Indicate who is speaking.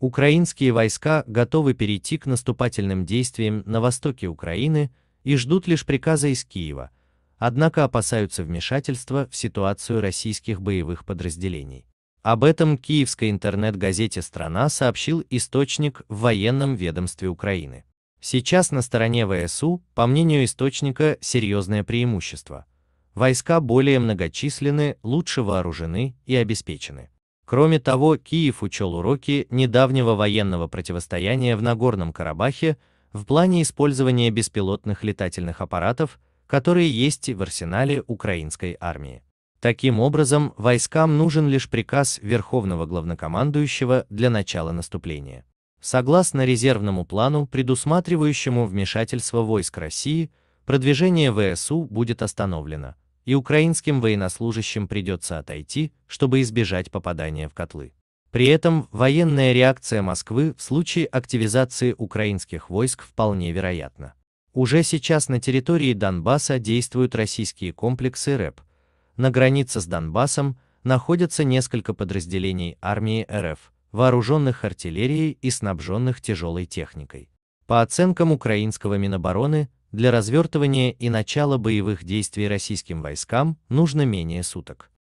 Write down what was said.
Speaker 1: Украинские войска готовы перейти к наступательным действиям на востоке Украины и ждут лишь приказа из Киева, однако опасаются вмешательства в ситуацию российских боевых подразделений. Об этом киевской интернет-газете «Страна» сообщил источник в военном ведомстве Украины. Сейчас на стороне ВСУ, по мнению источника, серьезное преимущество. Войска более многочисленны, лучше вооружены и обеспечены. Кроме того, Киев учел уроки недавнего военного противостояния в Нагорном Карабахе в плане использования беспилотных летательных аппаратов, которые есть в арсенале украинской армии. Таким образом, войскам нужен лишь приказ Верховного Главнокомандующего для начала наступления. Согласно резервному плану, предусматривающему вмешательство войск России, продвижение ВСУ э будет остановлено, и украинским военнослужащим придется отойти, чтобы избежать попадания в котлы. При этом военная реакция Москвы в случае активизации украинских войск вполне вероятна. Уже сейчас на территории Донбасса действуют российские комплексы РЭП. На границе с Донбассом находятся несколько подразделений армии РФ, вооруженных артиллерией и снабженных тяжелой техникой. По оценкам украинского Минобороны, для развертывания и начала боевых действий российским войскам нужно менее суток.